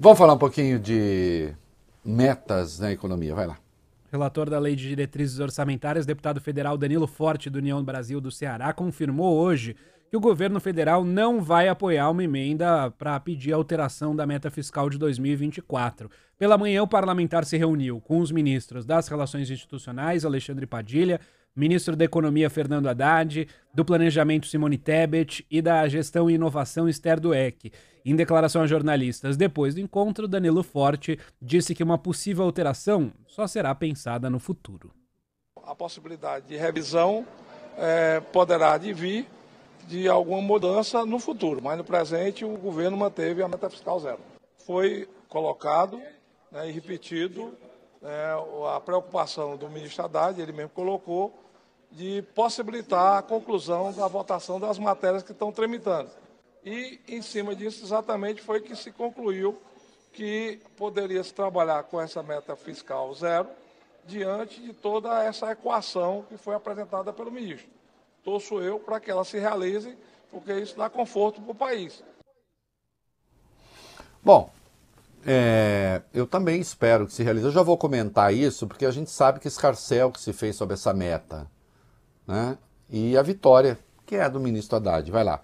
Vamos falar um pouquinho de metas na economia, vai lá. Relator da Lei de Diretrizes Orçamentárias, deputado federal Danilo Forte, do União Brasil do Ceará, confirmou hoje que o governo federal não vai apoiar uma emenda para pedir alteração da meta fiscal de 2024. Pela manhã, o parlamentar se reuniu com os ministros das Relações Institucionais, Alexandre Padilha, ministro da Economia Fernando Haddad, do Planejamento Simone Tebet e da Gestão e Inovação Esther Dueck. Em declaração a jornalistas depois do encontro, Danilo Forte disse que uma possível alteração só será pensada no futuro. A possibilidade de revisão é, poderá vir de alguma mudança no futuro, mas no presente o governo manteve a meta fiscal zero. Foi colocado né, e repetido né, a preocupação do ministro Haddad, ele mesmo colocou, de possibilitar a conclusão da votação das matérias que estão tramitando. E, em cima disso, exatamente foi que se concluiu que poderia se trabalhar com essa meta fiscal zero diante de toda essa equação que foi apresentada pelo ministro. Torço eu para que ela se realize, porque isso dá conforto para o país. Bom, é, eu também espero que se realize. Eu já vou comentar isso, porque a gente sabe que escarcel que se fez sobre essa meta. Né? E a vitória, que é a do ministro Haddad. Vai lá.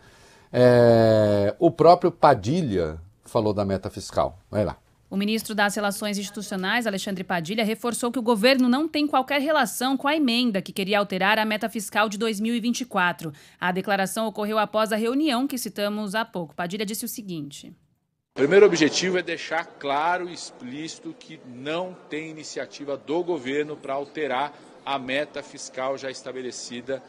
É, o próprio Padilha falou da meta fiscal. Vai lá. O ministro das Relações Institucionais, Alexandre Padilha, reforçou que o governo não tem qualquer relação com a emenda que queria alterar a meta fiscal de 2024. A declaração ocorreu após a reunião que citamos há pouco. Padilha disse o seguinte: Primeiro objetivo é deixar claro e explícito que não tem iniciativa do governo para alterar a meta fiscal já estabelecida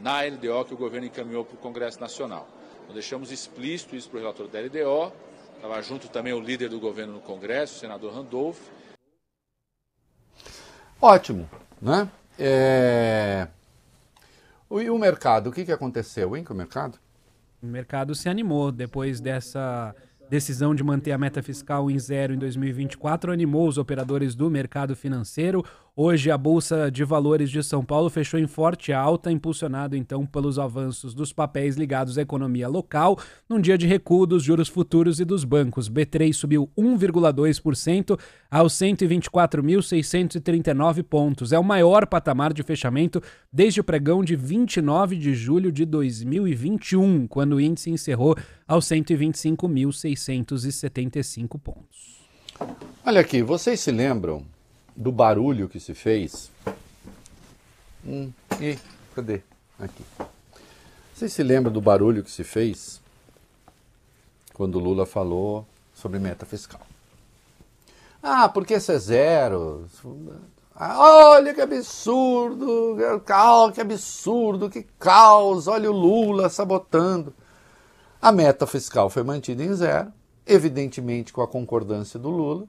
na LDO que o governo encaminhou para o Congresso Nacional. Nós deixamos explícito isso para o relator da LDO, estava junto também o líder do governo no Congresso, o senador Randolph. Ótimo, né? É... E o mercado, o que, que aconteceu, hein, com o mercado? O mercado se animou depois dessa Decisão de manter a meta fiscal em zero em 2024 animou os operadores do mercado financeiro. Hoje, a Bolsa de Valores de São Paulo fechou em forte alta, impulsionado então pelos avanços dos papéis ligados à economia local, num dia de recuo dos juros futuros e dos bancos. B3 subiu 1,2% aos 124.639 pontos. É o maior patamar de fechamento desde o pregão de 29 de julho de 2021, quando o índice encerrou aos 125.675 pontos. Olha aqui, vocês se lembram do barulho que se fez. Hum, e cadê? Aqui. Vocês se lembram do barulho que se fez quando Lula falou sobre meta fiscal? Ah, porque isso é zero. Ah, olha que absurdo, que absurdo, que caos, olha o Lula sabotando. A meta fiscal foi mantida em zero, evidentemente com a concordância do Lula.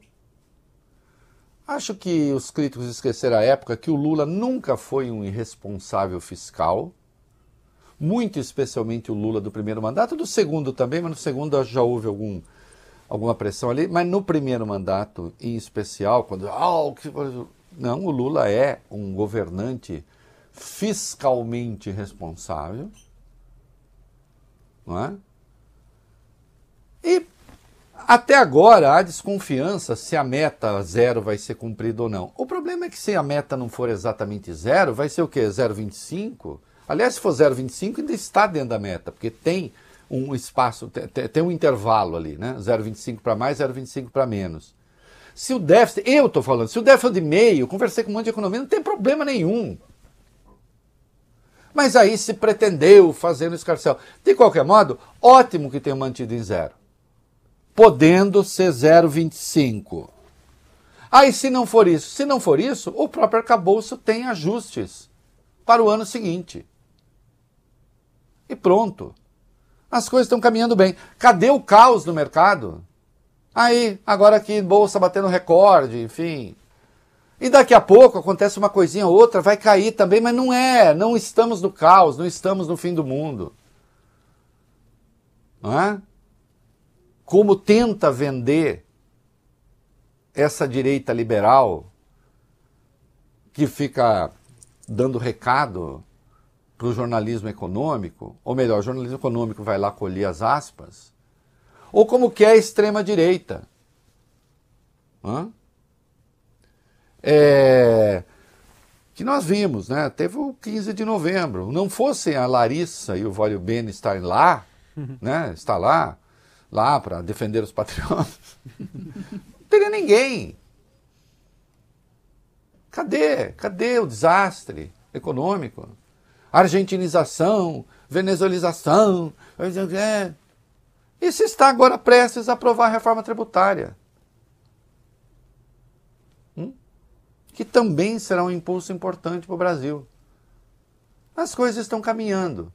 Acho que os críticos esqueceram a época que o Lula nunca foi um irresponsável fiscal, muito especialmente o Lula do primeiro mandato, do segundo também, mas no segundo já houve algum, alguma pressão ali, mas no primeiro mandato em especial, quando. Ah, não, o Lula é um governante fiscalmente responsável, não é? Até agora há desconfiança se a meta zero vai ser cumprida ou não. O problema é que se a meta não for exatamente zero, vai ser o quê? 0,25? Aliás, se for 0,25, ainda está dentro da meta, porque tem um espaço, tem um intervalo ali, né? 0,25 para mais, 0,25 para menos. Se o déficit, eu estou falando, se o déficit é de meio, conversei com um monte de economia, não tem problema nenhum. Mas aí se pretendeu fazer no escarcel. De qualquer modo, ótimo que tenha mantido em zero podendo ser 0,25. Aí, ah, se não for isso, se não for isso, o próprio arcabouço tem ajustes para o ano seguinte. E pronto. As coisas estão caminhando bem. Cadê o caos no mercado? Aí, agora aqui, bolsa batendo recorde, enfim. E daqui a pouco acontece uma coisinha ou outra, vai cair também, mas não é. Não estamos no caos, não estamos no fim do mundo. Não é? como tenta vender essa direita liberal que fica dando recado para o jornalismo econômico, ou melhor, o jornalismo econômico vai lá colher as aspas, ou como que é a extrema-direita. É, que nós vimos, né? Teve o 15 de novembro. Não fossem a Larissa e o Vólio Bene estar lá, né? Está lá, lá para defender os patriotas. Não teria ninguém. Cadê? Cadê o desastre econômico? Argentinização, venezuelização. e Isso está agora prestes a aprovar a reforma tributária. Hum? Que também será um impulso importante para o Brasil. As coisas estão caminhando.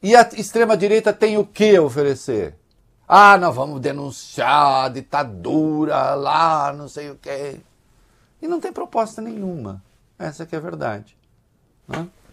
E a extrema-direita tem o que oferecer? Ah, nós vamos denunciar a ditadura lá, não sei o quê. E não tem proposta nenhuma. Essa que é a verdade. é?